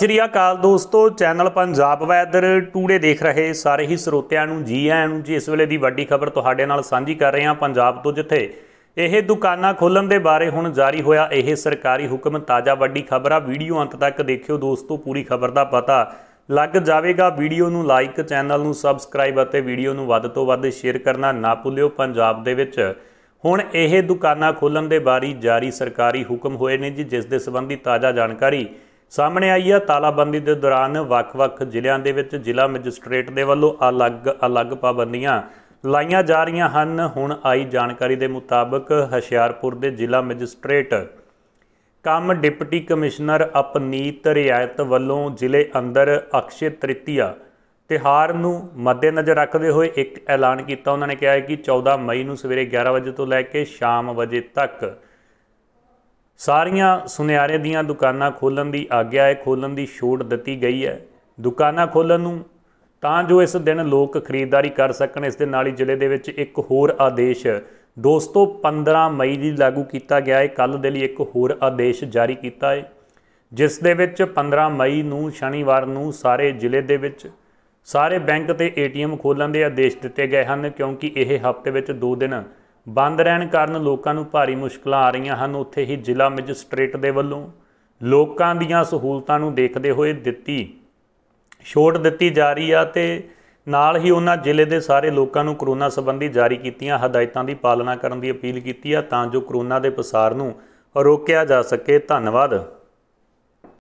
ਸ਼੍ਰੀ ਅਕਾਲ ਦੋਸਤੋ channel Punjab weather today ਦੇਖ ਰਹੇ ਸਾਰੇ ਹੀ ਸਰੋਤਿਆਂ ਨੂੰ ਜੀ ਆਇਆਂ ਨੂੰ ਜੀ ਇਸ ਵੇਲੇ ਦੀ ਵੱਡੀ ਖਬਰ ਤੁਹਾਡੇ ਨਾਲ ਸਾਂਝੀ ਕਰ ਰਹੇ ਹਾਂ ਪੰਜਾਬ ਤੋਂ ਜਿੱਥੇ ਇਹ ਦੁਕਾਨਾਂ ਖੋਲਣ ਦੇ ਬਾਰੇ ਹੁਣ ਜਾਰੀ ਹੋਇਆ ਇਹ ਸਰਕਾਰੀ ਹੁਕਮ ਤਾਜ਼ਾ ਵੱਡੀ ਖਬਰ ਆ ਵੀਡੀਓ ਅੰਤ ਤੱਕ ਦੇਖਿਓ ਦੋਸਤੋ ਪੂਰੀ ਖਬਰ ਦਾ ਪਤਾ ਲੱਗ ਜਾਵੇਗਾ ਵੀਡੀਓ ਨੂੰ ਲਾਈਕ ਚੈਨਲ ਨੂੰ ਸਬਸਕ੍ਰਾਈਬ ਅਤੇ ਵੀਡੀਓ ਨੂੰ ਵੱਧ ਤੋਂ ਵੱਧ ਸ਼ੇਅਰ ਕਰਨਾ ਨਾ ਭੁੱਲਿਓ ਪੰਜਾਬ ਦੇ ਵਿੱਚ ਹੁਣ ਇਹ ਦੁਕਾਨਾਂ ਖੋਲਣ ਦੇ ਬਾਰੇ ਜਾਰੀ ਸਰਕਾਰੀ ਹੁਕਮ ਹੋਏ ਨੇ ਜੀ ਜਿਸ ਦੇ ਸੰਬੰਧੀ ਤਾਜ਼ਾ ਜਾਣਕਾਰੀ ਸਾਹਮਣੇ ਆਈ ਆ ਤਾਲਾਬੰਦੀ ਦੇ ਦੌਰਾਨ ਵੱਖ-ਵੱਖ ਜ਼ਿਲ੍ਹਿਆਂ ਦੇ ਵਿੱਚ ਜ਼ਿਲ੍ਹਾ ਮੈਜਿਸਟ੍ਰੇਟ ਦੇ ਵੱਲੋਂ ਅਲੱਗ-ਅਲੱਗ ਪਾਬੰਦੀਆਂ ਲਾਈਆਂ ਜਾ ਰਹੀਆਂ ਹਨ ਹੁਣ ਆਈ ਜਾਣਕਾਰੀ ਦੇ ਮੁਤਾਬਕ ਹਸ਼ਿਆਰਪੁਰ ਦੇ ਜ਼ਿਲ੍ਹਾ ਮੈਜਿਸਟ੍ਰੇਟ ਕੰਮ ਡਿਪਟੀ ਕਮਿਸ਼ਨਰ ਅਪਨੀਤ ਰਿਆਇਤ ਵੱਲੋਂ ਜ਼ਿਲ੍ਹੇ ਅੰਦਰ ਅਕਸ਼ੇ ਤ੍ਰਿਤੀਆ ਤਿਹਾਰ ਨੂੰ ਮੱਦੇਨਜ਼ਰ ਰੱਖਦੇ ਹੋਏ ਇੱਕ ਐਲਾਨ ਕੀਤਾ ਉਹਨਾਂ ਨੇ ਕਿਹਾ ਹੈ ਕਿ 14 ਮਈ ਨੂੰ ਸਵੇਰੇ 11 ਵਜੇ ਤੋਂ ਲੈ ਕੇ ਸ਼ਾਮ ਵਜੇ ਤੱਕ ਸਾਰੀਆਂ ਸੁਨਿਆਰੇ ਦੀਆਂ ਦੁਕਾਨਾਂ ਖੋਲਣ ਦੀ ਆਗਿਆ ਹੈ ਖੋਲਣ ਦੀ ਛੋਟ ਦਿੱਤੀ ਗਈ ਹੈ ਦੁਕਾਨਾਂ ਖੋਲਣ ਨੂੰ ਤਾਂ ਜੋ ਇਸ ਦਿਨ ਲੋਕ ਖਰੀਦਦਾਰੀ ਕਰ ਸਕਣ ਇਸ ਦੇ ਨਾਲ ਹੀ ਜ਼ਿਲ੍ਹੇ ਦੇ ਵਿੱਚ ਇੱਕ ਹੋਰ ਆਦੇਸ਼ ਦੋਸਤੋ 15 ਮਈ ਦੀ ਲਾਗੂ ਕੀਤਾ ਗਿਆ ਹੈ ਕੱਲ ਦੇ ਲਈ ਇੱਕ ਹੋਰ ਆਦੇਸ਼ ਜਾਰੀ ਕੀਤਾ ਹੈ ਜਿਸ ਦੇ ਵਿੱਚ 15 ਮਈ ਨੂੰ ਸ਼ਨੀਵਾਰ ਨੂੰ ਸਾਰੇ ਜ਼ਿਲ੍ਹੇ ਦੇ ਵਿੱਚ ਸਾਰੇ ਬੈਂਕ ਤੇ ਏਟੀਐਮ ਖੋਲਣ ਦੇ ਆਦੇਸ਼ ਦਿੱਤੇ ਗਏ ਹਨ ਕਿਉਂਕਿ ਇਹ ਹਫ਼ਤੇ ਵਿੱਚ 2 ਦਿਨ ਬੰਦ ਰਹਿਣ ਕਾਰਨ ਲੋਕਾਂ ਨੂੰ ਭਾਰੀ ਮੁਸ਼ਕਲਾਂ ਆ ਰਹੀਆਂ ਹਨ ਉੱਥੇ ਹੀ ਜ਼ਿਲ੍ਹਾ ਮੈਜਿਸਟ੍ਰੇਟ ਦੇ ਵੱਲੋਂ ਲੋਕਾਂ ਦੀਆਂ ਸਹੂਲਤਾਂ ਨੂੰ ਦੇਖਦੇ ਹੋਏ ਦਿੱਤੀ ਛੋਟ ਦਿੱਤੀ ਜਾ ਰਹੀ ਆ ਤੇ ਨਾਲ ਹੀ ਉਹਨਾਂ ਜ਼ਿਲ੍ਹੇ ਦੇ ਸਾਰੇ ਲੋਕਾਂ ਨੂੰ ਕਰੋਨਾ ਸੰਬੰਧੀ ਜਾਰੀ ਕੀਤੀਆਂ ਹਦਾਇਤਾਂ ਦੀ ਪਾਲਣਾ ਕਰਨ ਦੀ ਅਪੀਲ ਕੀਤੀ ਆ ਤਾਂ ਜੋ ਕਰੋਨਾ ਦੇ ਪਸਾਰ ਨੂੰ ਰੋਕਿਆ ਜਾ ਸਕੇ ਧੰਨਵਾਦ